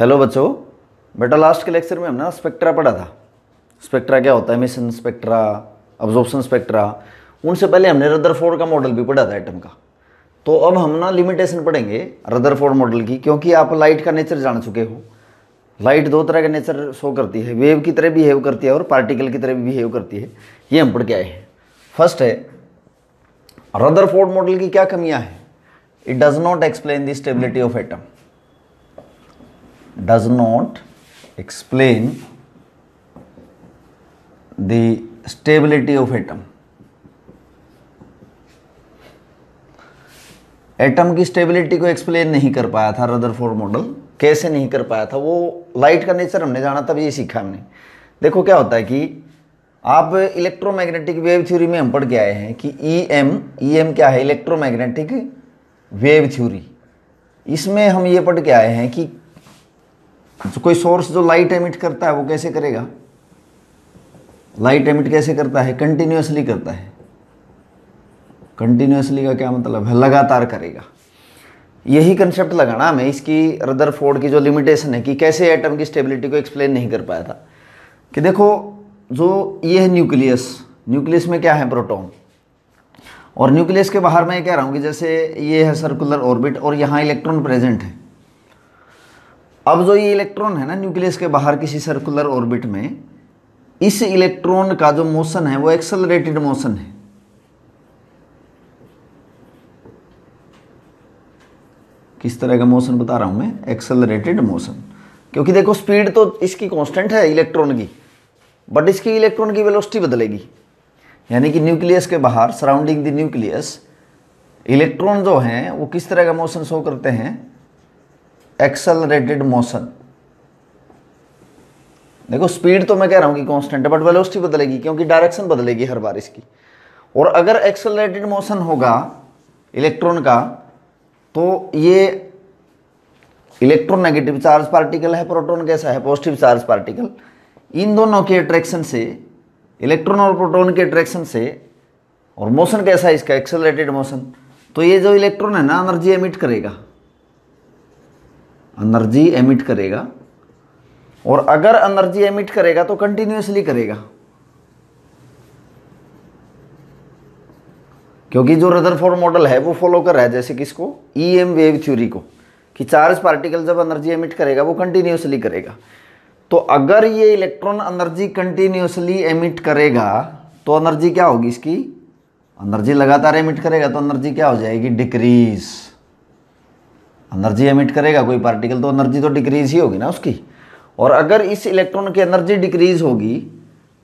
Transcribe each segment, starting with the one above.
Hello बच्चों बेटा last के लेक्चर में हमने ना स्पेक्ट्रा पढ़ा था स्पेक्ट्रा क्या होता है मिशन स्पेक्ट्रा अब्जॉर्प्शन स्पेक्ट्रा उनसे पहले हमने रदरफोर्ड का मॉडल भी पढ़ा था एटम का तो अब हम ना लिमिटेशन पढ़ेंगे रदरफोर्ड मॉडल की क्योंकि आप लाइट का नेचर जान चुके हो लाइट दो तरह का नेचर शो करती है वेव की तरह बिहेव करती है और पार्टिकल की तरह भी बिहेव करती है ये हम पढ़ के आए हैं फर्स्ट है रदरफोर्ड मॉडल की क्या कमियाँ हैं it does not explain the stability of atom does not explain the stability of atom atom की स्टेबिलिटी को एक्सप्लेन नहीं कर पाया था रदर फोर मॉडल कैसे नहीं कर पाया था वो लाइट का नेचर हमने जाना तब ये सीखा हमने देखो क्या होता है कि आप इलेक्ट्रोमैग्नेटिक वेव थ्योरी में हम पढ़ के आए हैं कि ई एम ई एम क्या है इलेक्ट्रोमैग्नेटिक वेव थ्योरी इसमें हम ये पढ़ के आए हैं कि तो कोई सोर्स जो लाइट एमिट करता है वो कैसे करेगा लाइट एमिट कैसे करता है कंटिन्यूसली करता है कंटिन्यूसली का क्या मतलब है लगातार करेगा यही कंसेप्ट लगाना मैं इसकी रदर फोर्ड की जो लिमिटेशन है कि कैसे एटम की स्टेबिलिटी को एक्सप्लेन नहीं कर पाया था कि देखो जो ये है न्यूक्लियस न्यूक्लियस में क्या है प्रोटॉन और न्यूक्लियस के बाहर मैं कह रहा हूँ कि जैसे ये है सर्कुलर ऑर्बिट और यहाँ इलेक्ट्रॉन प्रेजेंट है अब जो ये इलेक्ट्रॉन है ना न्यूक्लियस के बाहर किसी सर्कुलर ऑर्बिट में इस इलेक्ट्रॉन का जो मोशन है वो एक्सलरेटेड मोशन है किस तरह का मोशन बता रहा हूं मैं एक्सलरेटेड मोशन क्योंकि देखो स्पीड तो इसकी कांस्टेंट है इलेक्ट्रॉन की बट इसकी इलेक्ट्रॉन की वेलोसिटी बदलेगी यानी कि न्यूक्लियस के बाहर सराउंडिंग द न्यूक्लियस इलेक्ट्रॉन जो हैं वो किस तरह का मोशन शो करते हैं एक्सलरेटेड मोशन देखो स्पीड तो मैं कह रहा हूं कि कांस्टेंट है बट वेलोसिटी बदलेगी क्योंकि डायरेक्शन बदलेगी हर बार इसकी और अगर एक्सलरेटेड मोशन होगा इलेक्ट्रॉन का तो ये इलेक्ट्रॉन नेगेटिव चार्ज पार्टिकल है प्रोटॉन कैसा है पॉजिटिव चार्ज पार्टिकल इन दोनों के अट्रैक्शन से इलेक्ट्रॉन और प्रोटॉन के अट्रैक्शन से और मोशन कैसा है इसका एक्सेलरेटेड मोशन तो ये जो इलेक्ट्रॉन है ना एनर्जी एमिट करेगा एनर्जी एमिट करेगा और अगर एनर्जी एमिट करेगा तो कंटिन्यूसली करेगा क्योंकि जो रदरफोर्ड मॉडल है वो फॉलो कर रहा है जैसे किसको ई एम वेव थ्योरी को कि चार्ज पार्टिकल जब एनर्जी एमिट करेगा वो कंटिन्यूसली करेगा तो अगर ये इलेक्ट्रॉन एनर्जी कंटिन्यूसली एमिट करेगा तो एनर्जी क्या होगी इसकी एनर्जी लगातार एमिट करेगा तो एनर्जी क्या हो जाएगी डिक्रीज़ एनर्जी एमिट करेगा कोई पार्टिकल तो एनर्जी तो डिक्रीज ही होगी ना उसकी और अगर इस इलेक्ट्रॉन की एनर्जी डिक्रीज होगी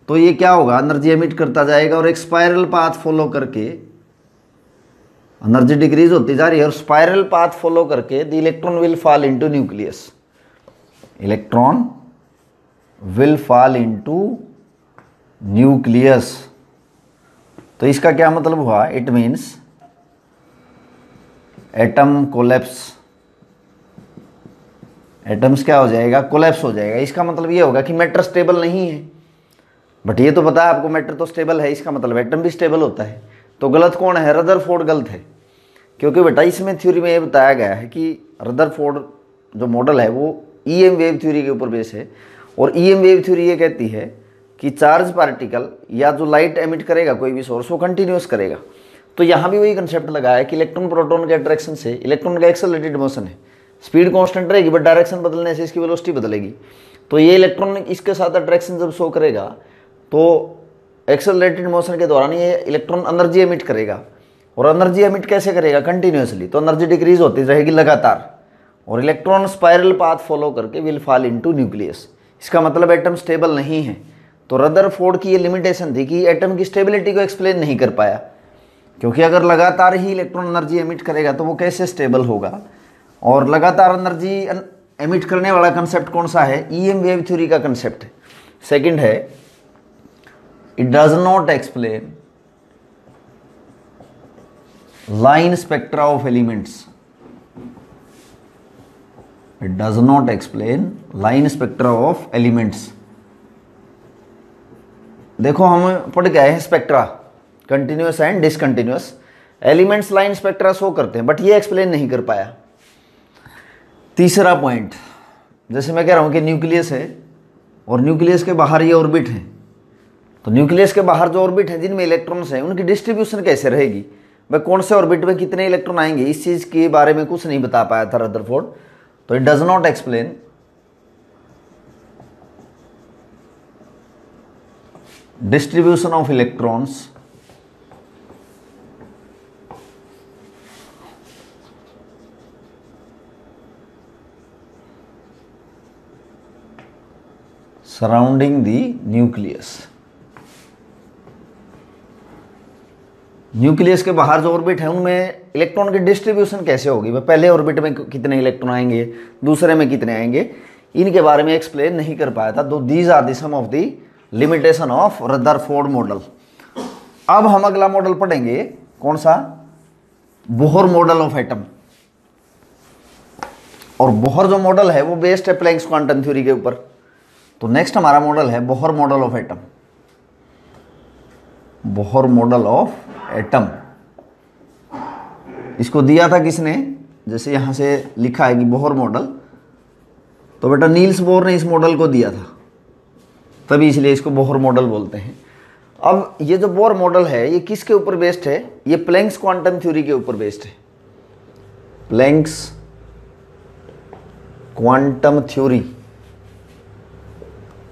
तो ये क्या होगा एनर्जी एमिट करता जाएगा और एक स्पायरल पाथ फॉलो करके एनर्जी डिक्रीज होती जा रही है और स्पायरल पाथ फॉलो करके the electron will fall into nucleus electron will fall into nucleus तो इसका क्या मतलब हुआ it means atom collapse atoms क्या हो जाएगा कोलेप्स हो जाएगा इसका मतलब ये होगा कि मैटर स्टेबल नहीं है बट ये तो पता है आपको मैटर तो स्टेबल है इसका मतलब एटम भी स्टेबल होता है तो गलत कौन है रदर फोर्ड गलत है क्योंकि बेटा इसमें थ्योरी में ये बताया गया है कि रदर फोर्ड जो मॉडल है वो ई एम वेव थ्योरी के ऊपर बेस है और ई एम वेव थ्योरी ये कहती है कि चार्ज पार्टिकल या जो लाइट एमिट करेगा कोई भी सोर्स वो कंटिन्यूस करेगा तो यहाँ भी वही कंसेप्ट लगा है कि इलेक्ट्रॉन प्रोटॉन के अट्रैक्शन से इलेक्ट्रॉन का एक्सलेटेड मोशन है स्पीड कांस्टेंट रहेगी बट डायरेक्शन बदलने से इसकी वेलोसिटी बदलेगी तो ये इलेक्ट्रॉन इसके साथ अट्रैक्शन जब शो करेगा तो एक्सेलरेटेड मोशन के दौरान ये इलेक्ट्रॉन एनर्जी एमिट करेगा और एनर्जी एमिट कैसे करेगा कंटिन्यूसली तो एनर्जी डिक्रीज होती रहेगी लगातार और इलेक्ट्रॉन स्पायरल पाथ फॉलो करके विल फॉल इनटू न्यूक्लियस इसका मतलब एटम स्टेबल नहीं है तो रदर फोर्ड की ये लिमिटेशन थी कि एटम की स्टेबिलिटी को एक्सप्लेन नहीं कर पाया क्योंकि अगर लगातार ही इलेक्ट्रॉन एनर्जी एमिट करेगा तो वो कैसे स्टेबल होगा और लगातार एनर्जी एमिट करने वाला कंसेप्ट कौन सा है ई एम वेव थ्योरी का कंसेप्ट है सेकेंड है it does not explain line spectra of elements it does not explain line spectra of elements देखो हम पढ़ गए हैं spectra continuous and discontinuous elements line spectra show करते हैं बट ये एक्सप्लेन नहीं कर पाया तीसरा पॉइंट जैसे मैं कह रहा हूँ कि न्यूक्लियस है और न्यूक्लियस के बाहर ये ऑर्बिट है तो न्यूक्लियस के बाहर जो ऑर्बिट हैं जिनमें इलेक्ट्रॉन्स हैं उनकी डिस्ट्रीब्यूशन कैसे रहेगी भाई कौन से ऑर्बिट में कितने इलेक्ट्रॉन आएंगे इस चीज़ के बारे में कुछ नहीं बता पाया था रदरफोर्ड तो it does not explain distribution of electrons surrounding the nucleus. Nucleus के बाहर जो ऑर्बिट है उनमें इलेक्ट्रॉन की डिस्ट्रीब्यूशन कैसे होगी भाई पहले ऑर्बिट में कितने इलेक्ट्रॉन आएंगे दूसरे में कितने आएंगे इनके बारे में एक्सप्लेन नहीं कर पाया था दो these are some of the limitation of Rutherford model अब हम अगला मॉडल पढ़ेंगे कौन सा बोहर मॉडल ऑफ एटम और बोहर जो मॉडल है वो बेस्ड है प्लैंक्स क्वांटम थ्योरी के ऊपर तो नेक्स्ट हमारा मॉडल है Bohr model of atom Bohr model of atom इसको दिया था किसने जैसे यहां से लिखा है कि बोहर मॉडल तो बेटा नील्स बोर ने इस मॉडल को दिया था तभी इसलिए इसको बोहर मॉडल बोलते हैं अब ये जो बोर मॉडल है ये किसके ऊपर बेस्ड है ये प्लैंक्स क्वांटम थ्योरी के ऊपर बेस्ड है प्लैंक्स क्वांटम थ्योरी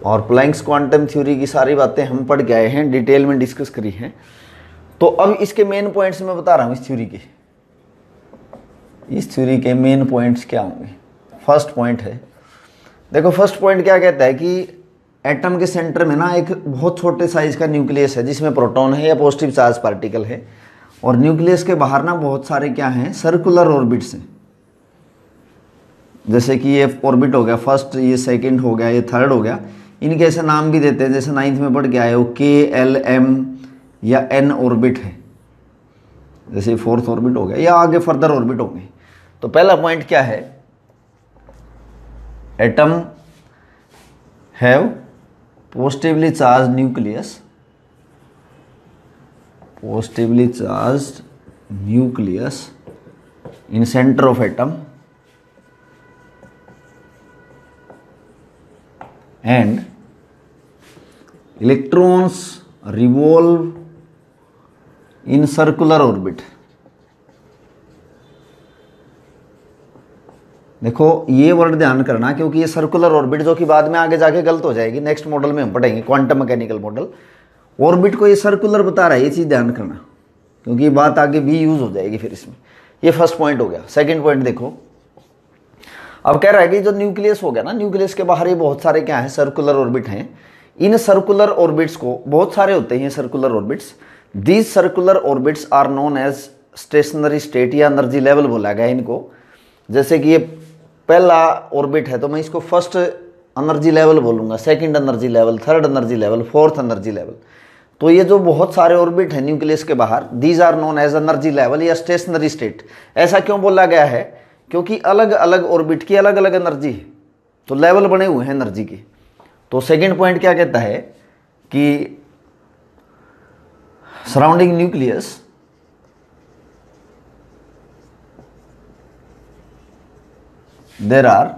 और प्लैंक्स क्वांटम थ्योरी की सारी बातें हम पढ़ के आए हैं डिटेल में डिस्कस करी हैं तो अब इसके मेन पॉइंट्स मैं बता रहा हूँ इस थ्योरी के इस थ्योरी के मेन पॉइंट्स क्या होंगे फर्स्ट पॉइंट है देखो फर्स्ट पॉइंट क्या कहता है कि एटम के सेंटर में ना एक बहुत छोटे साइज का न्यूक्लियस है जिसमें प्रोटॉन है या पॉजिटिव चार्ज पार्टिकल है और न्यूक्लियस के बाहर ना बहुत सारे क्या हैं सर्कुलर ऑर्बिट्स हैं जैसे कि ये ऑर्बिट हो गया फर्स्ट ये सेकंड हो गया ये थर्ड हो गया इनके ऐसे नाम भी देते हैं जैसे नाइन्थ में पढ़ के आए हो के एल एम या एन ऑर्बिट है जैसे फोर्थ ऑर्बिट हो गया या आगे फर्दर ऑर्बिट होंगे तो पहला पॉइंट क्या है atom have positively charge nucleus positively charge nucleus in centre of atom and electrons revolve in circular orbit देखो ये वर्ड ध्यान करना क्योंकि ये सर्कुलर ऑर्बिट जो कि बाद में आगे जाके गलत हो जाएगी नेक्स्ट मॉडल में हम पढ़ेंगे क्वांटम मैकेनिकल मॉडल ऑर्बिट को ये सर्कुलर बता रहा है ये चीज़ ध्यान करना क्योंकि ये बात आगे भी यूज़ हो जाएगी फिर इसमें ये फर्स्ट पॉइंट हो गया सेकंड पॉइंट देखो अब कह रहा है कि जो न्यूक्लियस हो गया ना न्यूक्लियस के बाहर ये बहुत सारे क्या है सर्कुलर ऑर्बिट हैं इन सर्कुलर ऑर्बिट्स को बहुत सारे होते हैं circular orbits these circular orbits are known as stationary state या एनर्जी लेवल बोला गया इनको जैसे कि ये पहला ऑर्बिट है तो मैं इसको फर्स्ट एनर्जी लेवल बोलूँगा second energy level third energy level fourth energy level तो ये जो बहुत सारे ऑर्बिट हैं न्यूक्लियस के बाहर these are known as energy level या स्टेशनरी स्टेट ऐसा क्यों बोला गया है क्योंकि अलग अलग ऑर्बिट की अलग अलग एनर्जी है तो लेवल बने हुए हैं एनर्जी के तो सेकेंड पॉइंट क्या कहता है कि surrounding nucleus there are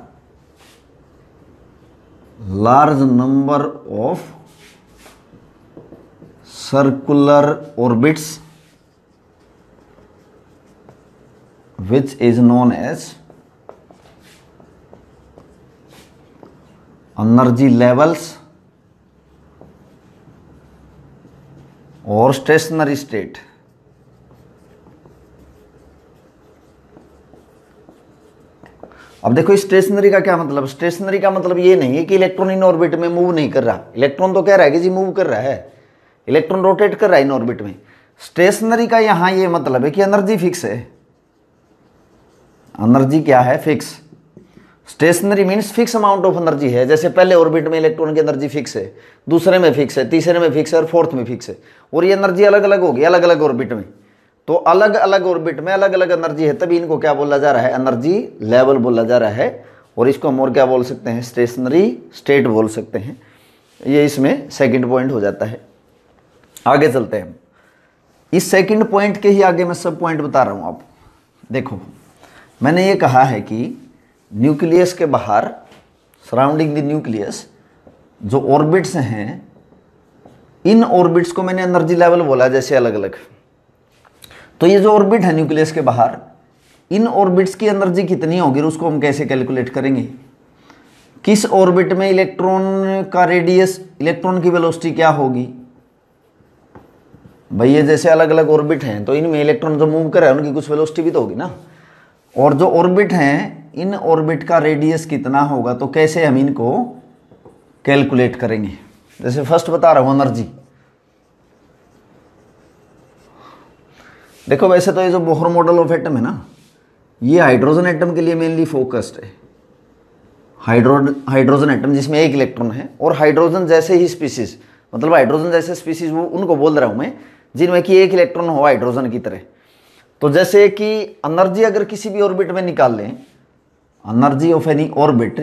large number of circular orbits which is known as energy levels और स्टेशनरी स्टेट अब देखो स्टेशनरी का क्या मतलब स्टेशनरी का मतलब ये नहीं है कि इलेक्ट्रॉन इन ऑर्बिट में मूव नहीं कर रहा इलेक्ट्रॉन तो कह रहा है कि जी मूव कर रहा है इलेक्ट्रॉन रोटेट कर रहा है इन ऑर्बिट में स्टेशनरी का यहां ये मतलब है कि एनर्जी फिक्स है एनर्जी क्या है fix stationary means fix amount of energy है जैसे पहले ऑर्बिट में इलेक्ट्रॉन की एनर्जी फिक्स है दूसरे में फिक्स है तीसरे में फिक्स है और फोर्थ में फिक्स है और ये एनर्जी अलग अलग होगी अलग अलग ऑर्बिट में तो अलग अलग ऑर्बिट में अलग अलग एनर्जी है तभी इनको क्या बोला जा रहा है एनर्जी लेवल बोला जा रहा है और इसको हम और क्या बोल सकते हैं स्टेशनरी स्टेट बोल सकते हैं ये इसमें सेकेंड पॉइंट हो जाता है आगे चलते हैं इस सेकेंड पॉइंट के ही आगे मैं सब पॉइंट बता रहा हूँ आप देखो मैंने ये कहा है कि न्यूक्लियस के बाहर सराउंडिंग द न्यूक्लियस जो ऑर्बिट्स हैं इन ऑर्बिट्स को मैंने एनर्जी लेवल बोला जैसे अलग अलग तो ये जो ऑर्बिट है न्यूक्लियस के बाहर इन ऑर्बिट्स की एनर्जी कितनी होगी उसको हम कैसे कैलकुलेट करेंगे किस ऑर्बिट में इलेक्ट्रॉन का रेडियस इलेक्ट्रॉन की वेलोसिटी क्या होगी भाई ये जैसे अलग अलग ऑर्बिट हैं तो इनमें इलेक्ट्रॉन जो मूव कर रहे हैं उनकी कुछ वेलोसिटी भी तो होगी ना और जो ऑर्बिट हैं इन ऑर्बिट का रेडियस कितना होगा तो कैसे हम इनको कैलकुलेट करेंगे जैसे फर्स्ट बता रहा हूं एनर्जी देखो वैसे तो ये जो बोहर मॉडल ऑफ एटम है ना ये हाइड्रोजन एटम के लिए मेनली फोकस्ड है हाइड्रो हाइड्रोजन एटम जिसमें एक इलेक्ट्रॉन है और हाइड्रोजन जैसे ही स्पीसीज मतलब हाइड्रोजन जैसे स्पीसीज वो उनको बोल रहा हूँ मैं जिनमें कि एक इलेक्ट्रॉन हो हाइड्रोजन की तरह तो जैसे कि एनर्जी अगर किसी भी ऑर्बिट में निकाल लें एनर्जी ऑफ एनी ऑर्बिट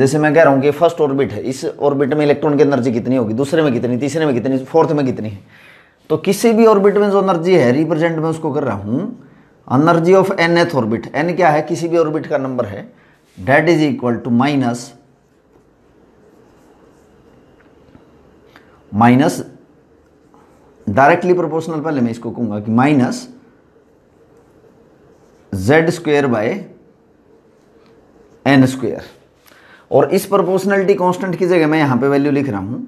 जैसे मैं कह रहा हूँ कि फर्स्ट ऑर्बिट है इस ऑर्बिट में इलेक्ट्रॉन की एनर्जी कितनी होगी दूसरे में कितनी तीसरे में कितनी फोर्थ में कितनी है तो किसी भी ऑर्बिट में जो एनर्जी है रिप्रेजेंट मैं उसको कर रहा हूँ energy of nth orbit n क्या है किसी भी ऑर्बिट का नंबर है that is equal to minus minus directly proportional पहले मैं इसको कहूंगा कि minus Z square by n square और इस प्रोपोर्शनलिटी कांस्टेंट की जगह मैं यहां पे वैल्यू लिख रहा हूं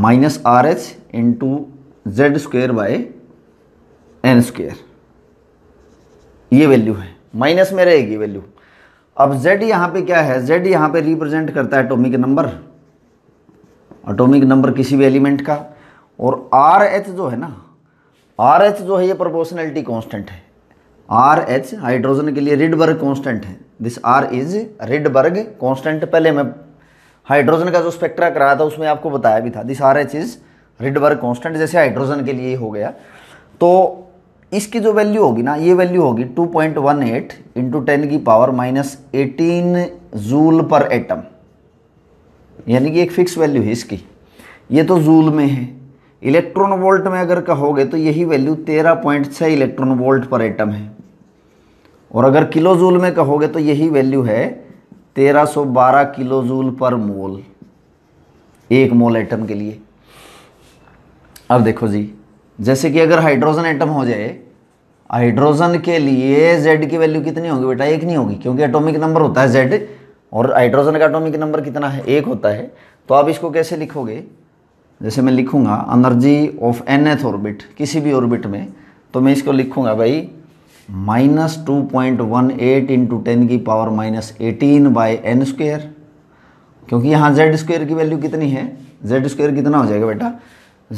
minus R H into Z square by n square ये वैल्यू है माइनस में रहेगी वैल्यू अब जेड यहां पे क्या है जेड यहां पे रिप्रेजेंट करता है एटॉमिक नंबर एटॉमिक नंबर किसी भी एलिमेंट का और आर एच जो है ना आर एच जो है ये प्रोपोर्शनलिटी कांस्टेंट है आर एच हाइड्रोजन के लिए रिडबर्ग कांस्टेंट है this R is Rydberg constant पहले मैं हाइड्रोजन का जो स्पेक्ट्रा कराया था उसमें आपको बताया भी था this R H is Rydberg constant जैसे हाइड्रोजन के लिए हो गया तो इसकी जो वैल्यू होगी ना ये वैल्यू होगी 2.18 point one eight into ten की power minus eighteen joule per atom यानी कि एक फिक्स वैल्यू है इसकी ये तो जूल में है इलेक्ट्रॉन वोल्ट में अगर कहोगे तो यही वैल्यू तेरह पॉइंट छः इलेक्ट्रॉन वोल्ट पर एटम है और अगर किलो जूल में कहोगे तो यही वैल्यू है तेरह सौ बारह किलो जूल पर मोल एक मोल एटम के लिए अब देखो जी जैसे कि अगर हाइड्रोजन एटम हो जाए हाइड्रोजन के लिए जेड की वैल्यू कितनी होगी बेटा एक नहीं होगी क्योंकि एटोमिक नंबर होता है जेड और हाइड्रोजन का एटोमिक नंबर कितना है एक होता है तो आप इसको कैसे लिखोगे जैसे मैं लिखूंगा energy of nth orbit किसी भी ऑर्बिट में तो मैं इसको लिखूंगा भाई minus two point one eight into ten की power minus eighteen by n square क्योंकि यहाँ जेड स्क्वेयर की वैल्यू कितनी है जेड स्क्वेयर कितना हो जाएगा बेटा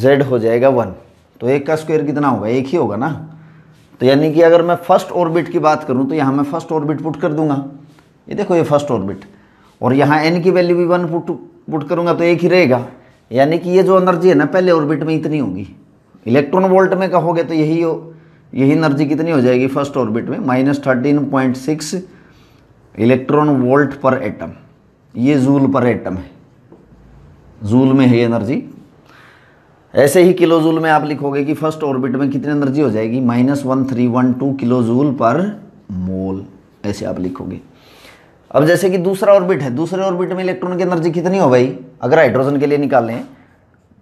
जेड हो जाएगा वन तो एक का स्क्वेयर कितना होगा एक ही होगा ना तो यानी कि अगर मैं फर्स्ट ऑर्बिट की बात करूँ तो यहाँ मैं फर्स्ट ऑर्बिट पुट कर दूंगा ये देखो ये फर्स्ट ऑर्बिट और यहाँ एन की वैल्यू भी वन पुट पुट करूँगा तो एक ही रहेगा यानी कि ये जो एनर्जी है ना पहले ऑर्बिट में इतनी होगी इलेक्ट्रॉन वोल्ट में कहोगे तो यही हो यही एनर्जी कितनी हो जाएगी फर्स्ट ऑर्बिट में minus thirteen point six electron volt per atom ये जूल पर एटम है जूल में है एनर्जी ऐसे ही किलो जूल में आप लिखोगे कि फर्स्ट ऑर्बिट में कितनी एनर्जी हो जाएगी minus one three one two kilo joule per mole ऐसे आप लिखोगे अब जैसे कि दूसरा ऑर्बिट है दूसरे ऑर्बिट में इलेक्ट्रॉन की एनर्जी कितनी हो भाई अगर हाइड्रोजन के लिए निकालें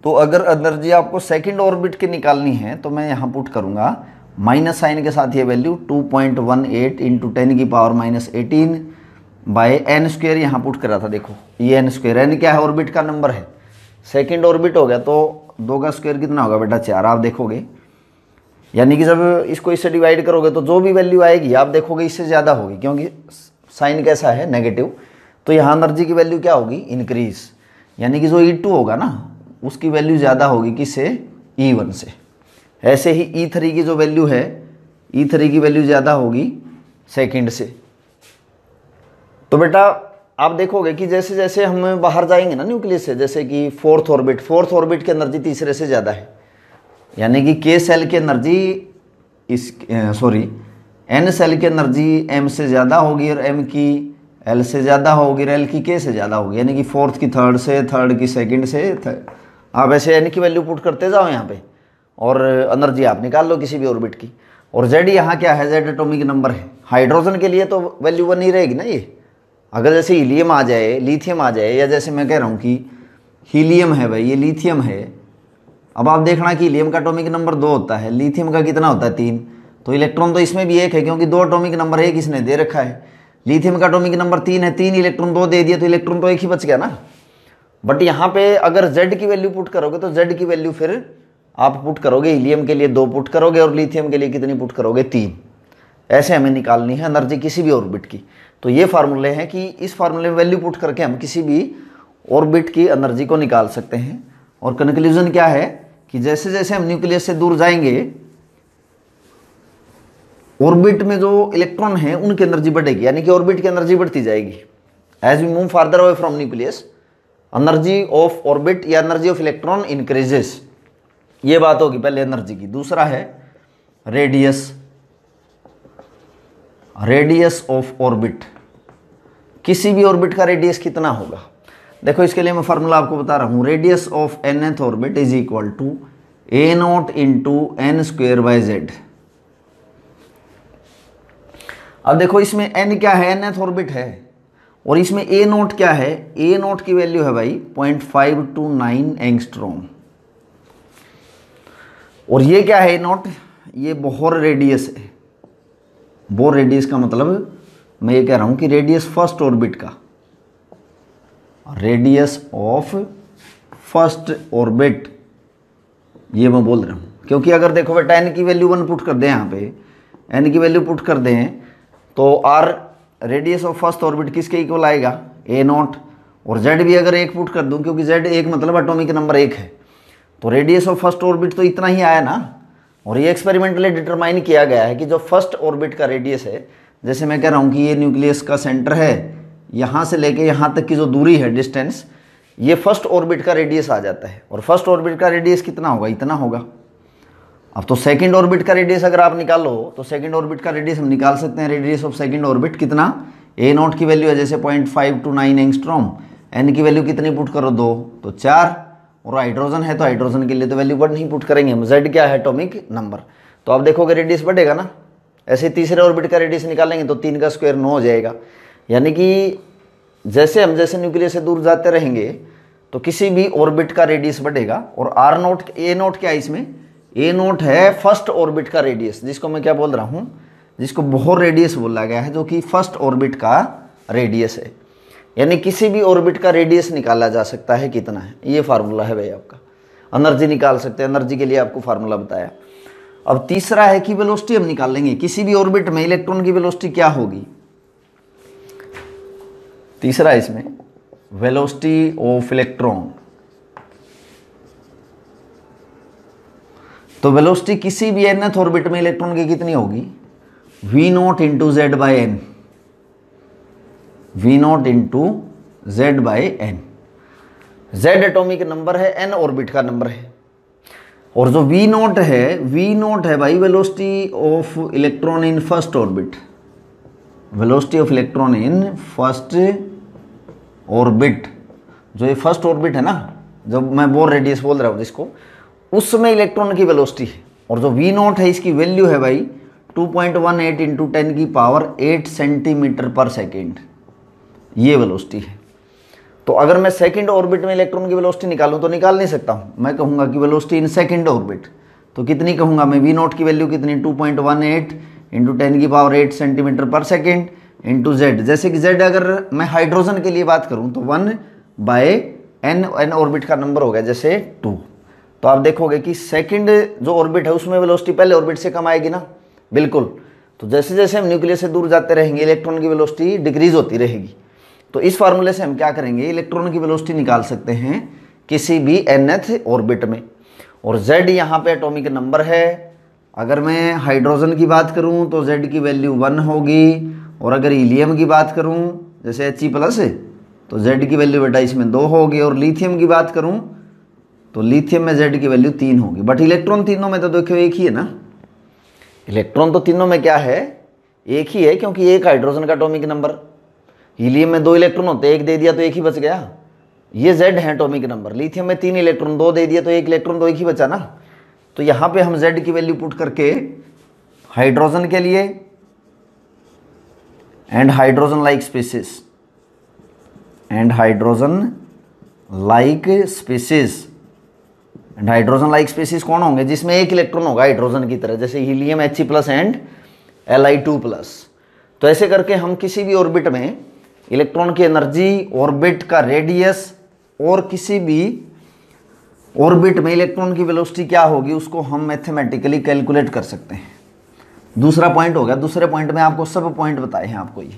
तो अगर एनर्जी आपको सेकेंड ऑर्बिट के निकालनी है तो मैं यहाँ पुट करूँगा माइनस साइन के साथ ये value 2.18 point one eight into ten की power minus eighteen by n square यहाँ पुट करा था देखो ये एन स्क्वेयर एन क्या है ऑर्बिट का नंबर है सेकेंड ऑर्बिट हो गया तो दो का स्क्वेयर कितना होगा बेटा चार आप देखोगे यानी कि जब इसको इससे डिवाइड करोगे तो जो भी वैल्यू आएगी आप देखोगे इससे ज़्यादा होगी क्योंकि साइन कैसा है नेगेटिव तो यहाँ एनर्जी की वैल्यू क्या होगी इंक्रीज़ यानी कि जो ई e टू होगा ना उसकी वैल्यू ज़्यादा होगी किससे ई e वन से ऐसे ही ई e थ्री की जो वैल्यू है ई थ्री की वैल्यू ज़्यादा होगी सेकेंड से तो बेटा आप देखोगे कि जैसे जैसे हम बाहर जाएंगे ना न्यूक्लियस से जैसे कि फोर्थ ऑर्बिट फोर्थ ऑर्बिट की एनर्जी तीसरे से ज़्यादा है यानी कि के सेल की एनर्जी इस सॉरी एन सेल की एनर्जी एम से ज़्यादा होगी और एम की एल से ज़्यादा होगी एल की के से ज़्यादा होगी यानी कि फोर्थ की थर्ड से थर्ड की सेकंड से आप ऐसे एन की वैल्यू पुट करते जाओ यहाँ पे और एनर्जी आप निकाल लो किसी भी ऑर्बिट की और जेड यहाँ क्या है जेड एटोमिक नंबर है हाइड्रोजन के लिए तो वैल्यू वन ही रहेगी ना ये अगर जैसे हीलियम आ जाए लिथियम आ जाए या जैसे मैं कह रहा हूँ कि हीलियम है भाई ये लिथियम है अब आप देखना कि हीलियम का एटोमिक नंबर दो होता है लिथियम का कितना होता है तीन तो इलेक्ट्रॉन तो इसमें भी एक है क्योंकि दो एटोमिक नंबर एक इसने दे रखा है लिथियम का एटॉमिक नंबर तीन है तीन इलेक्ट्रॉन दो दे दिए तो इलेक्ट्रॉन तो एक ही बच गया ना बट यहाँ पे अगर जेड की वैल्यू पुट करोगे तो जेड की वैल्यू फिर आप पुट करोगे हीलियम के लिए दो पुट करोगे और लिथियम के लिए कितनी पुट करोगे तीन ऐसे हमें निकालनी है एनर्जी किसी भी ऑर्बिट की तो ये फार्मूले हैं कि इस फार्मूले में वैल्यू पुट करके हम किसी भी ऑर्बिट की एनर्जी को निकाल सकते हैं और कंक्लूजन क्या है कि जैसे जैसे हम न्यूक्लियस से दूर जाएंगे ऑर्बिट में जो इलेक्ट्रॉन है उनकी एनर्जी बढ़ेगी यानी कि ऑर्बिट की एनर्जी बढ़ती जाएगी as we move farther away from nucleus energy of orbit या एनर्जी ऑफ इलेक्ट्रॉन इंक्रीजेस ये बात होगी पहले एनर्जी की दूसरा है रेडियस रेडियस ऑफ ऑर्बिट किसी भी ऑर्बिट का रेडियस कितना होगा देखो इसके लिए मैं फॉर्मूला आपको बता रहा हूँ radius of nth orbit is equal to a naught into n square by Z अब देखो इसमें एन क्या है एन एथ ऑर्बिट है और इसमें ए नोट क्या है ए नोट की वैल्यू है भाई point five two nine angstrom और ये क्या है नोट ये बोहर रेडियस है बोर रेडियस का मतलब मैं ये कह रहा हूं कि रेडियस फर्स्ट ऑर्बिट का रेडियस ऑफ फर्स्ट ऑर्बिट ये मैं बोल रहा हूं क्योंकि अगर देखो बेटा एन की वैल्यू वन पुट कर दें यहां पे एन की वैल्यू पुट कर दें तो R radius of first orbit किसके इक्वल आएगा ए नॉट और जेड भी अगर एक पुट कर दूं क्योंकि जेड एक मतलब एटॉमिक नंबर एक है तो रेडियस ऑफ फर्स्ट ऑर्बिट तो इतना ही आया ना और ये एक्सपेरिमेंटली डिटरमाइन किया गया है कि जो फर्स्ट ऑर्बिट का रेडियस है जैसे मैं कह रहा हूँ कि ये न्यूक्लियस का सेंटर है यहाँ से लेके यहाँ तक की जो दूरी है डिस्टेंस ये फर्स्ट ऑर्बिट का रेडियस आ जाता है और फर्स्ट ऑर्बिट का रेडियस कितना होगा इतना होगा अब तो सेकंड ऑर्बिट का रेडियस अगर आप निकालो तो सेकंड ऑर्बिट का रेडियस हम निकाल सकते हैं रेडियस ऑफ सेकंड ऑर्बिट कितना ए नॉट की वैल्यू है जैसे point five two nine angstrom n की वैल्यू कितनी पुट करो दो तो चार और हाइड्रोजन है तो हाइड्रोजन के लिए तो वैल्यू बढ़ नहीं पुट करेंगे हम जेड क्या है एटोमिक नंबर तो आप देखोगे रेडियस बढ़ेगा ना ऐसे तीसरे ऑर्बिट का रेडियस निकालेंगे तो तीन का स्क्वायर नौ हो जाएगा यानी कि जैसे हम जैसे न्यूक्लियस से दूर जाते रहेंगे तो किसी भी ऑर्बिट का रेडियस बढ़ेगा और आर नोट ए नोट क्या है इसमें ए नोट है फर्स्ट ऑर्बिट का रेडियस जिसको मैं क्या बोल रहा हूँ जिसको बहुत रेडियस बोला गया है जो कि फर्स्ट ऑर्बिट का रेडियस है यानी किसी भी ऑर्बिट का रेडियस निकाला जा सकता है कितना है ये फार्मूला है भाई आपका एनर्जी निकाल सकते हैं एनर्जी के लिए आपको फार्मूला बताया अब तीसरा है कि वेलोसिटी हम निकाल लेंगे किसी भी ऑर्बिट में इलेक्ट्रॉन की वेलोसिटी क्या होगी तीसरा इसमें वेलोसिटी ऑफ इलेक्ट्रॉन तो वेलोसिटी किसी भी एन एथ ऑर्बिट में इलेक्ट्रॉन की कितनी होगी v naught into Z by n v naught into Z by n Z atomic number है एन ऑर्बिट का नंबर है और जो वी नॉट है वी नॉट है भाई velocity of electron in first orbit velocity of electron in first orbit जो ये फर्स्ट ऑर्बिट है ना जब मैं बोर रेडियस बोल रहा हूँ जिसको उस समय इलेक्ट्रॉन की वेलोसिटी है और जो वी नॉट है इसकी वैल्यू है भाई 2.18 point one eight into ten की पावर 8 सेंटीमीटर पर सेकेंड ये वेलोसिटी है तो अगर मैं सेकेंड ऑर्बिट में इलेक्ट्रॉन की वेलोसिटी निकालूं तो निकाल नहीं सकता हूं मैं कहूंगा कि वेलोसिटी इन सेकेंड ऑर्बिट तो कितनी कहूंगा मैं वी नॉट की वैल्यू कितनी 2.18 point one eight into ten की power eight centimetre per second into Z जैसे कि जेड अगर मैं हाइड्रोजन के लिए बात करूँ तो one by n n orbit का नंबर हो गया जैसे टू तो आप देखोगे कि सेकंड जो ऑर्बिट है उसमें वेलोसिटी पहले ऑर्बिट से कम आएगी ना बिल्कुल तो जैसे जैसे हम न्यूक्लियस से दूर जाते रहेंगे इलेक्ट्रॉन की वेलोसिटी डिक्रीज होती रहेगी तो इस फार्मूले से हम क्या करेंगे इलेक्ट्रॉन की वेलोसिटी निकाल सकते हैं किसी भी एन ऑर्बिट में और जेड यहाँ पे एटोमिक नंबर है अगर मैं हाइड्रोजन की बात करूँ तो जेड की वैल्यू वन होगी और अगर इलियम की बात करूँ जैसे एच ई प्लस तो जेड की वैल्यू बेटा इसमें दो होगी और लिथियम की बात करूँ तो लिथियम में जेड की वैल्यू तीन होगी बट इलेक्ट्रॉन तीनों में तो देखो एक ही है ना इलेक्ट्रॉन तो तीनों में क्या है एक ही है क्योंकि एक हाइड्रोजन का अटोमिक नंबर हीलियम में दो इलेक्ट्रॉन होते एक दे दिया तो एक ही बच गया ये जेड है अटोमिक नंबर लिथियम में तीन इलेक्ट्रॉन दो दे दिया तो एक इलेक्ट्रॉन तो एक ही बचा ना तो यहां पे हम जेड की वैल्यू पुट करके हाइड्रोजन के लिए and hydrogen like species and hydrogen like species and hydrogen like species कौन होंगे जिसमें एक इलेक्ट्रॉन होगा हाइड्रोजन की तरह जैसे helium H plus and L I two plus तो ऐसे करके हम किसी भी ऑर्बिट में इलेक्ट्रॉन की एनर्जी ऑर्बिट का रेडियस और किसी भी ऑर्बिट में इलेक्ट्रॉन की वेलोसिटी क्या होगी उसको हम मैथमेटिकली कैलकुलेट कर सकते हैं दूसरा पॉइंट हो गया दूसरे पॉइंट में आपको सब पॉइंट बताए हैं आपको ये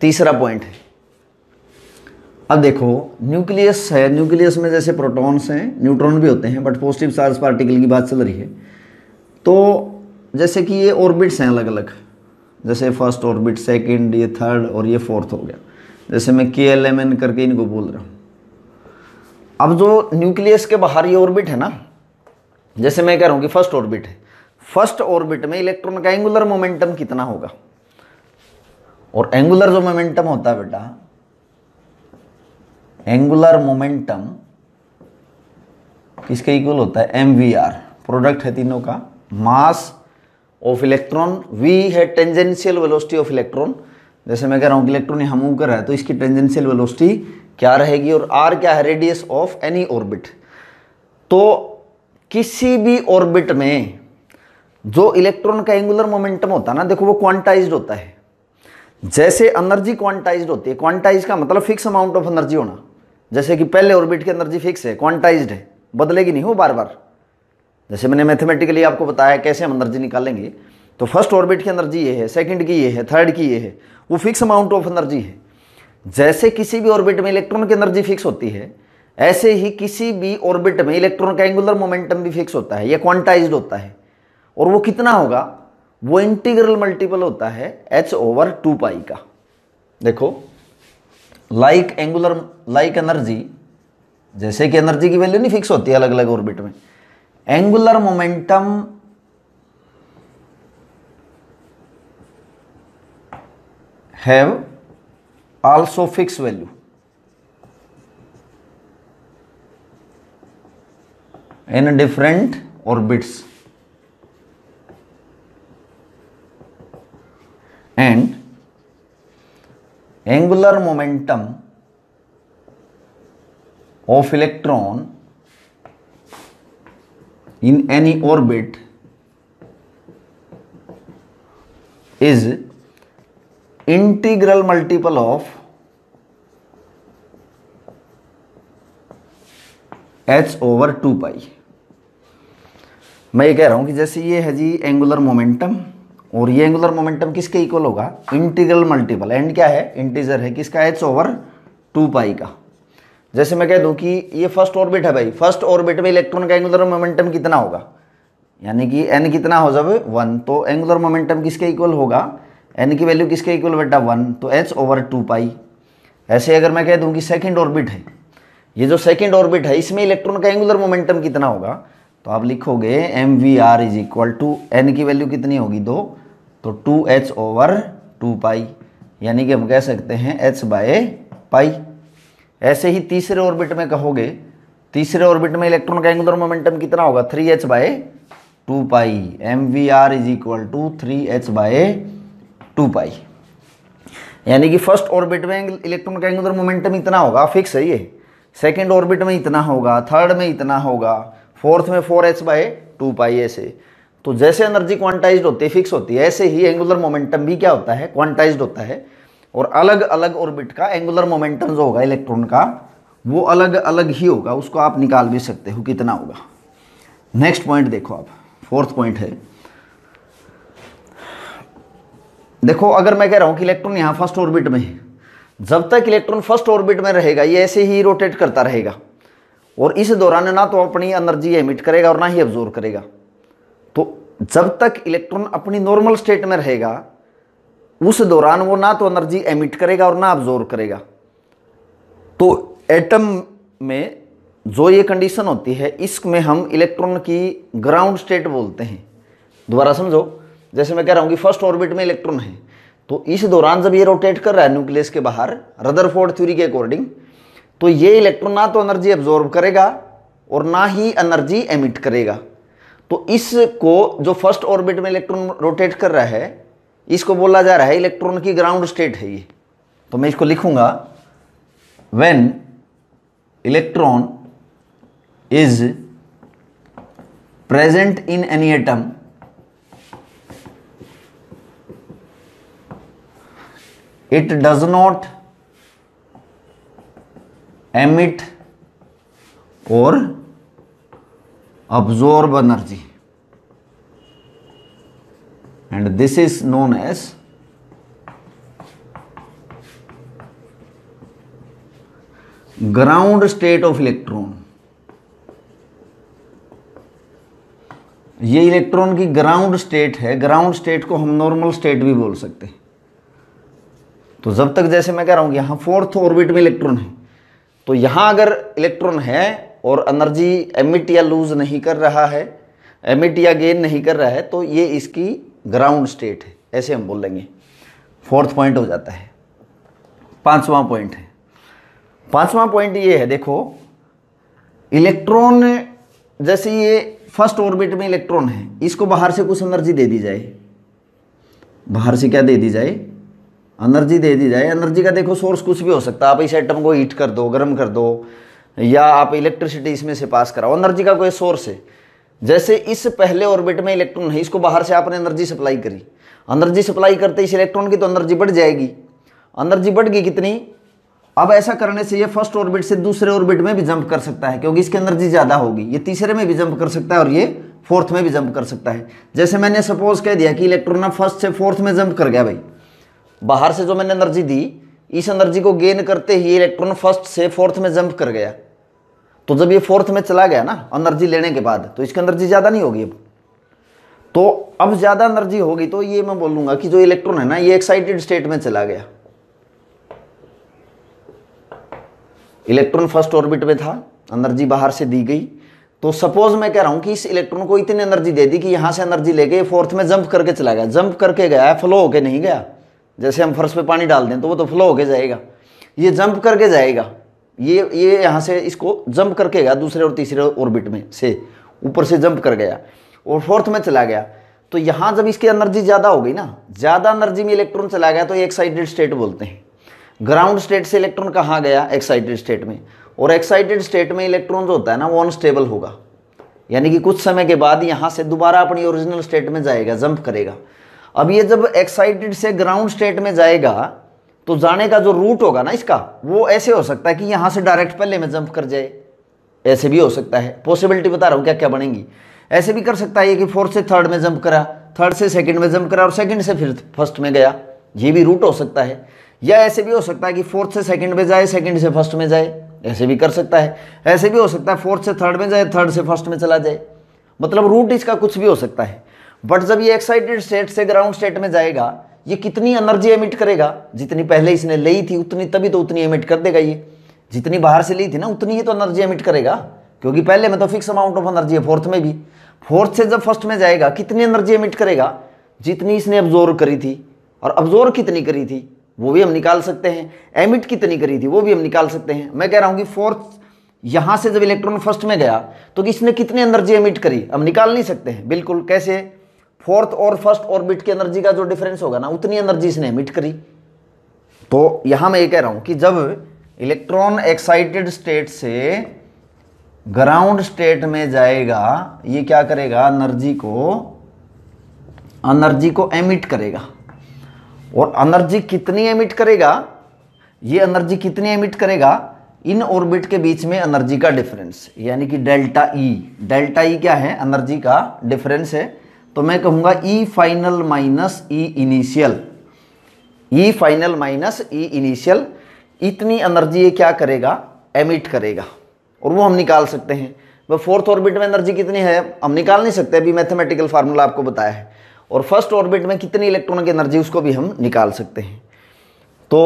तीसरा पॉइंट है अब देखो न्यूक्लियस है न्यूक्लियस में जैसे प्रोटॉन्स हैं न्यूट्रॉन भी होते हैं बट पॉजिटिव चार्ज पार्टिकल की बात चल रही है तो जैसे कि ये ऑर्बिट्स हैं अलग अलग जैसे फर्स्ट ऑर्बिट सेकंड ये थर्ड और ये फोर्थ हो गया जैसे मैं के एल एम एन करके इनको बोल रहा हूँ अब जो न्यूक्लियस के बाहर ये ऑर्बिट है ना जैसे मैं कह रहा हूँ कि फर्स्ट ऑर्बिट है फर्स्ट ऑर्बिट में इलेक्ट्रॉन का एंगुलर मोमेंटम कितना होगा और एंगुलर जो मोमेंटम होता है बेटा एंगुलर मोमेंटम किसके इक्वल होता है एम वी आर प्रोडक्ट है तीनों का मास ऑफ इलेक्ट्रॉन वी है टेंजेंशियल वेलोसिटी ऑफ इलेक्ट्रॉन जैसे मैं कह रहा हूँ कि इलेक्ट्रॉन यहाँ मूव कर रहा है तो इसकी टेंजेंशियल वेलोसिटी क्या रहेगी और आर क्या है रेडियस ऑफ एनी ऑर्बिट तो किसी भी ऑर्बिट में जो इलेक्ट्रॉन का एंगुलर मोमेंटम होता है ना देखो वो क्वांटाइज होता है जैसे एनर्जी क्वांटाइज होती है क्वांटाइज का मतलब फिक्स अमाउंट ऑफ एनर्जी होना जैसे कि पहले ऑर्बिट की एनर्जी फिक्स है क्वांटाइज है बदलेगी नहीं वो बार बार जैसे मैंने मैथमेटिकली आपको बताया कैसे हम एनर्जी निकालेंगे तो फर्स्ट ऑर्बिट की एनर्जी ये है सेकंड की ये है थर्ड की ये है वो फिक्स अमाउंट ऑफ एनर्जी है जैसे किसी भी ऑर्बिट में इलेक्ट्रॉन की एनर्जी फिक्स होती है ऐसे ही किसी भी ऑर्बिट में इलेक्ट्रॉन का एंगुलर मोमेंटम भी फिक्स होता है या क्वांटाइज होता है और वो कितना होगा वो इंटीग्रल मल्टीपल होता है एच ओवर टू पाई का देखो लाइक एंगुलर लाइक एनर्जी जैसे कि एनर्जी की वैल्यू नहीं फिक्स होती अलग अलग ऑर्बिट में angular momentum have also fix value in different orbits and angular momentum of electron in any orbit is integral multiple of h over two pi मैं ये कह रहा हूं कि जैसे ये है जी एंगुलर मोमेंटम और ये एंगुलर मोमेंटम किसके इक्वल होगा इंटीग्रल मल्टीपल एंड क्या है इंटीजर है किसका एच ओवर टू पाई का जैसे मैं कह दूं कि ये फर्स्ट ऑर्बिट है भाई फर्स्ट ऑर्बिट में इलेक्ट्रॉन का एंगुलर मोमेंटम कितना होगा यानी कि एन कितना हो जाए वन तो एंगुलर मोमेंटम किसके इक्वल होगा एन की वैल्यू किसके इक्वल बेटा वन तो एच ओवर टू पाई ऐसे अगर मैं कह दूं कि सेकेंड ऑर्बिट है ये जो सेकेंड ऑर्बिट है इसमें इलेक्ट्रॉन का एंगुलर मोमेंटम कितना होगा तो आप लिखोगे m v r is equal to n की वैल्यू कितनी होगी दो तो two h over two pi यानी कि हम कह सकते हैं एच बाय पाई ऐसे ही तीसरे ऑर्बिट में कहोगे तीसरे ऑर्बिट में इलेक्ट्रॉन का एंगुलर मोमेंटम कितना होगा three h by two pi m v r is equal to three h by two pi यानी कि फर्स्ट ऑर्बिट में इलेक्ट्रॉन का एंगुलर मोमेंटम इतना होगा फिक्स है ये सेकेंड ऑर्बिट में इतना होगा थर्ड में इतना होगा फोर्थ में four h by two pi ऐसे तो जैसे एनर्जी क्वांटाइज्ड होती है फिक्स होती है ऐसे ही एंगुलर मोमेंटम भी क्या होता है क्वांटाइज्ड होता है और अलग अलग ऑर्बिट का एंगुलर मोमेंटम जो होगा इलेक्ट्रॉन का वो अलग अलग ही होगा उसको आप निकाल भी सकते हो कितना होगा नेक्स्ट पॉइंट देखो आप फोर्थ पॉइंट है देखो अगर मैं कह रहा हूं कि इलेक्ट्रॉन यहां फर्स्ट ऑर्बिट में है जब तक इलेक्ट्रॉन फर्स्ट ऑर्बिट में रहेगा ये ऐसे ही रोटेट करता रहेगा और इस दौरान ना तो अपनी एनर्जी एमिट करेगा और ना ही एब्जोर्व करेगा तो जब तक इलेक्ट्रॉन अपनी नॉर्मल स्टेट में रहेगा उस दौरान वो ना तो एनर्जी एमिट करेगा और ना ऑब्जोर्व करेगा तो एटम में जो ये कंडीशन होती है इसमें हम इलेक्ट्रॉन की ग्राउंड स्टेट बोलते हैं दोबारा समझो जैसे मैं कह रहा हूँ कि फर्स्ट ऑर्बिट में इलेक्ट्रॉन है तो इस दौरान जब ये रोटेट कर रहा है न्यूक्लियस के बाहर रदरफोर्ड थ्योरी के अकॉर्डिंग तो ये इलेक्ट्रॉन ना तो एनर्जी एब्जॉर्ब करेगा और ना ही एनर्जी एमिट करेगा तो इसको जो फर्स्ट ऑर्बिट में इलेक्ट्रॉन रोटेट कर रहा है इसको बोला जा रहा है इलेक्ट्रॉन की ग्राउंड स्टेट है ये तो मैं इसको लिखूंगा when electron is present in any atom it does not emit और absorb energy and this is known as ground state of electron ये इलेक्ट्रॉन की ग्राउंड स्टेट है ग्राउंड स्टेट को हम नॉर्मल स्टेट भी बोल सकते हैं तो जब तक जैसे मैं कह रहा हूं कि यहां फोर्थ ऑर्बिट में इलेक्ट्रॉन है तो यहाँ अगर इलेक्ट्रॉन है और एनर्जी एमिट या लूज नहीं कर रहा है एमिट या गेन नहीं कर रहा है तो ये इसकी ग्राउंड स्टेट है ऐसे हम बोल लेंगे फोर्थ पॉइंट हो जाता है पांचवा पॉइंट है पांचवा पॉइंट ये है देखो इलेक्ट्रॉन जैसे ये फर्स्ट ऑर्बिट में इलेक्ट्रॉन है इसको बाहर से कुछ एनर्जी दे दी जाए बाहर से क्या दे दी जाए एनर्जी दे दी जाए एनर्जी का देखो सोर्स कुछ भी हो सकता है आप इस आइटम को हीट कर दो गर्म कर दो या आप इलेक्ट्रिसिटी इसमें से पास कराओ एनर्जी का कोई सोर्स है जैसे इस पहले ऑर्बिट में इलेक्ट्रॉन है इसको बाहर से आपने एनर्जी सप्लाई करी एनर्जी सप्लाई करते इस इलेक्ट्रॉन की तो एनर्जी बढ़ जाएगी एनर्जी बढ़ गई कितनी अब ऐसा करने से ये फर्स्ट ऑर्बिट से दूसरे ऑर्बिट में भी जंप कर सकता है क्योंकि इसकी एनर्जी ज़्यादा होगी ये तीसरे में भी जंप कर सकता है और ये फोर्थ में भी जंप कर सकता है जैसे मैंने सपोज कह दिया कि इलेक्ट्रॉन फर्स्ट से फोर्थ में जंप कर गया भाई बाहर से जो मैंने एनर्जी दी इस एनर्जी को गेन करते ही इलेक्ट्रॉन फर्स्ट से फोर्थ में जंप कर गया तो जब ये फोर्थ में चला गया ना एनर्जी लेने के बाद तो इसकी एनर्जी ज़्यादा नहीं होगी अब तो अब ज़्यादा एनर्जी होगी तो ये मैं बोलूंगा कि जो इलेक्ट्रॉन है ना ये एक्साइटेड स्टेट में चला गया इलेक्ट्रॉन फर्स्ट ऑर्बिट में था एनर्जी बाहर से दी गई तो सपोज मैं कह रहा हूं कि इस इलेक्ट्रॉन को इतनी एनर्जी दे दी कि यहां से एनर्जी लेके फोर्थ में जंप करके चला गया जंप करके गया फ्लो होके नहीं गया जैसे हम फर्श पे पानी डाल दें तो वो तो फ्लो होके जाएगा ये जंप करके जाएगा ये ये यहाँ से इसको जंप करके गया दूसरे और तीसरे ऑर्बिट में से ऊपर से जंप कर गया और फोर्थ में चला गया तो यहाँ जब इसकी एनर्जी ज़्यादा हो गई ना ज़्यादा एनर्जी में इलेक्ट्रॉन चला गया तो एक्साइटेड स्टेट बोलते हैं ग्राउंड स्टेट से इलेक्ट्रॉन कहाँ गया एक्साइटेड स्टेट में और एक्साइटेड स्टेट में इलेक्ट्रॉन जो होता है ना वो अनस्टेबल होगा यानी कि कुछ समय के बाद यहाँ से दोबारा अपनी ओरिजिनल स्टेट में जाएगा जंप करेगा अब ये जब एक्साइटेड से ग्राउंड स्टेट में जाएगा तो जाने का जो रूट होगा ना इसका वो ऐसे हो सकता है कि यहां से डायरेक्ट पहले में जंप कर जाए ऐसे भी हो सकता है पॉसिबिलिटी बता रहा हूं क्या क्या बनेगी ऐसे भी कर सकता है कि फोर्थ से थर्ड में जंप करा थर्ड से सेकंड में जंप करा और सेकंड से फिर फर्स्ट में गया ये भी रूट हो सकता है या ऐसे भी हो सकता है कि फोर्थ से सेकंड में जाए सेकंड से फर्स्ट में जाए ऐसे भी कर सकता है ऐसे भी हो सकता है फोर्थ से थर्ड में जाए थर्ड से फर्स्ट में चला जाए मतलब रूट इसका कुछ भी हो सकता है बट जब ये एक्साइटेड स्टेट से ग्राउंड स्टेट में जाएगा ये कितनी एनर्जी एमिट करेगा जितनी पहले इसने ली थी उतनी तभी तो उतनी एमिट कर देगा ये जितनी बाहर से ली थी ना उतनी ही तो एनर्जी एमिट करेगा क्योंकि पहले में तो फिक्स अमाउंट ऑफ एनर्जी है फोर्थ में भी फोर्थ से जब फर्स्ट में जाएगा कितनी एनर्जी एमिट करेगा जितनी इसने ऑब्जोर्व करी थी और ऑब्जोर्व कितनी करी थी वो भी हम निकाल सकते हैं एमिट कितनी करी थी वो भी हम निकाल सकते हैं मैं कह रहा हूँ कि फोर्थ यहाँ से जब इलेक्ट्रॉन फर्स्ट में गया तो इसने कितनी एनर्जी एमिट करी हम निकाल नहीं सकते हैं बिल्कुल कैसे फोर्थ और फर्स्ट ऑर्बिट की एनर्जी का जो डिफरेंस होगा ना उतनी एनर्जी इसने एमिट करी तो यहां मैं ये कह रहा हूं कि जब इलेक्ट्रॉन एक्साइटेड स्टेट से ग्राउंड स्टेट में जाएगा ये क्या करेगा एनर्जी को एनर्जी को एमिट करेगा और एनर्जी कितनी एमिट करेगा ये एनर्जी कितनी एमिट करेगा इन ऑर्बिट के बीच में एनर्जी का डिफरेंस यानी कि डेल्टा ई डेल्टा ई क्या है एनर्जी का डिफरेंस है तो मैं कहूंगा E final minus E initial E final minus E initial इतनी एनर्जी ये क्या करेगा एमिट करेगा और वो हम निकाल सकते हैं वह फोर्थ ऑर्बिट में एनर्जी कितनी है हम निकाल नहीं सकते अभी मैथमेटिकल फार्मूला आपको बताया है और फर्स्ट ऑर्बिट में कितनी इलेक्ट्रॉन की एनर्जी उसको भी हम निकाल सकते हैं तो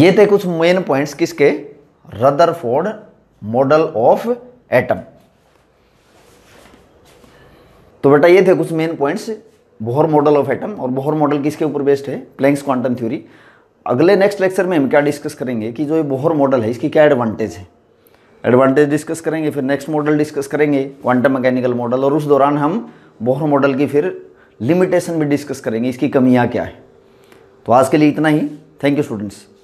ये थे कुछ मेन पॉइंट्स किसके रदरफोर्ड मॉडल ऑफ एटम तो बेटा ये थे कुछ main points Bohr model of atom और बोहर मॉडल किसके ऊपर बेस्ड है प्लैंक्स क्वांटम थ्योरी अगले नेक्स्ट लेक्चर में हम क्या डिस्कस करेंगे कि जो ये बोहर मॉडल है इसकी क्या एडवांटेज है एडवांटेज डिस्कस करेंगे फिर नेक्स्ट मॉडल डिस्कस करेंगे क्वांटम मैकेनिकल मॉडल और उस दौरान हम बोहर मॉडल की फिर लिमिटेशन भी डिस्कस करेंगे इसकी कमियाँ क्या है तो आज के लिए इतना ही थैंक यू स्टूडेंट्स